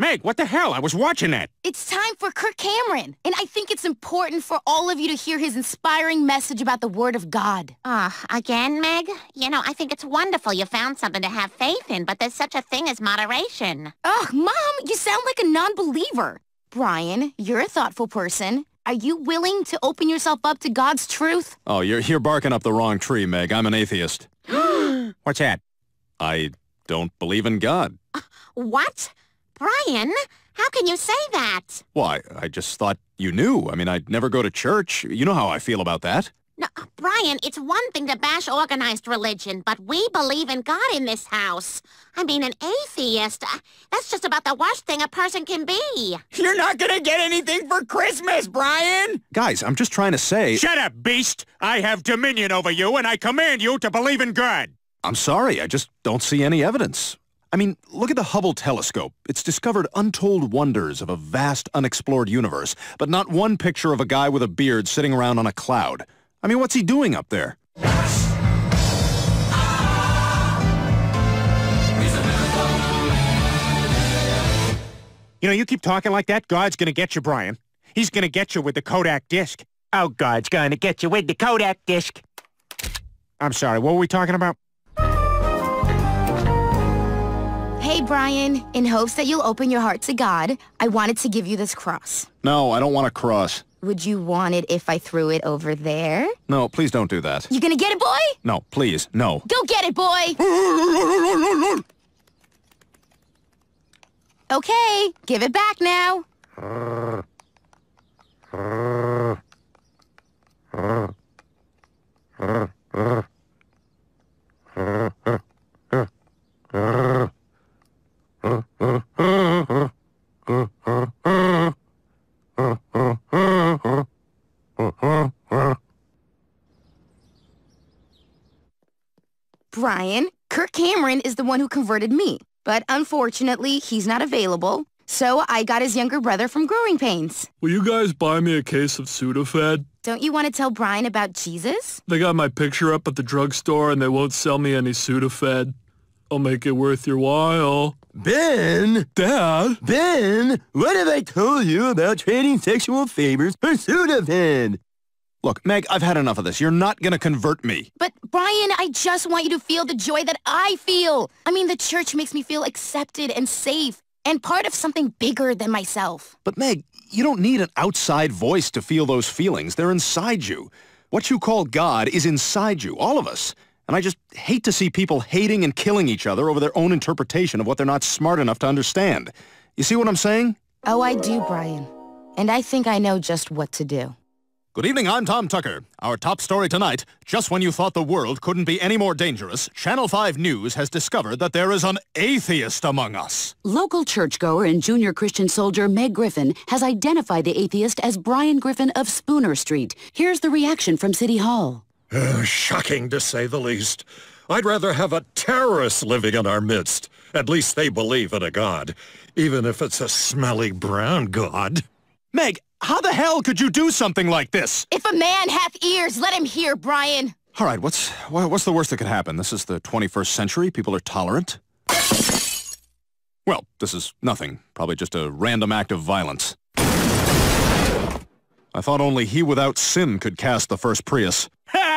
Meg, what the hell? I was watching that. It's time for Kirk Cameron, and I think it's important for all of you to hear his inspiring message about the Word of God. Ah, uh, again, Meg? You know, I think it's wonderful you found something to have faith in, but there's such a thing as moderation. Ugh, oh, Mom, you sound like a non-believer. Brian, you're a thoughtful person. Are you willing to open yourself up to God's truth? Oh, you're, you're barking up the wrong tree, Meg. I'm an atheist. What's that? I don't believe in God. Uh, what? Brian, how can you say that? Why, well, I, I just thought you knew. I mean, I'd never go to church. You know how I feel about that. No, uh, Brian, it's one thing to bash organized religion, but we believe in God in this house. I mean, an atheist, uh, that's just about the worst thing a person can be. You're not gonna get anything for Christmas, Brian! Guys, I'm just trying to say... Shut up, beast! I have dominion over you, and I command you to believe in God! I'm sorry, I just don't see any evidence. I mean, look at the Hubble telescope. It's discovered untold wonders of a vast, unexplored universe, but not one picture of a guy with a beard sitting around on a cloud. I mean, what's he doing up there? You know, you keep talking like that, God's gonna get you, Brian. He's gonna get you with the Kodak disc. Oh, God's gonna get you with the Kodak disc. I'm sorry, what were we talking about? Brian, in hopes that you'll open your heart to God, I wanted to give you this cross. No, I don't want a cross. Would you want it if I threw it over there? No, please don't do that. You gonna get it, boy? No, please, no. Go get it, boy! okay, give it back now. Brian, Kirk Cameron is the one who converted me, but unfortunately, he's not available, so I got his younger brother from Growing Pains. Will you guys buy me a case of Sudafed? Don't you want to tell Brian about Jesus? They got my picture up at the drugstore and they won't sell me any Sudafed. I'll make it worth your while. Ben? Dad? Ben, what have I told you about trading sexual favors for Sudafed? Look, Meg, I've had enough of this. You're not gonna convert me. But, Brian, I just want you to feel the joy that I feel. I mean, the church makes me feel accepted and safe and part of something bigger than myself. But, Meg, you don't need an outside voice to feel those feelings. They're inside you. What you call God is inside you, all of us. And I just hate to see people hating and killing each other over their own interpretation of what they're not smart enough to understand. You see what I'm saying? Oh, I do, Brian. And I think I know just what to do. Good evening, I'm Tom Tucker. Our top story tonight, just when you thought the world couldn't be any more dangerous, Channel 5 News has discovered that there is an atheist among us. Local churchgoer and junior Christian soldier Meg Griffin has identified the atheist as Brian Griffin of Spooner Street. Here's the reaction from City Hall. Uh, shocking, to say the least. I'd rather have a terrorist living in our midst. At least they believe in a god, even if it's a smelly brown god. Meg, how the hell could you do something like this? If a man hath ears, let him hear, Brian. All right, what's what's the worst that could happen? This is the 21st century. People are tolerant. Well, this is nothing. Probably just a random act of violence. I thought only he without sin could cast the first Prius.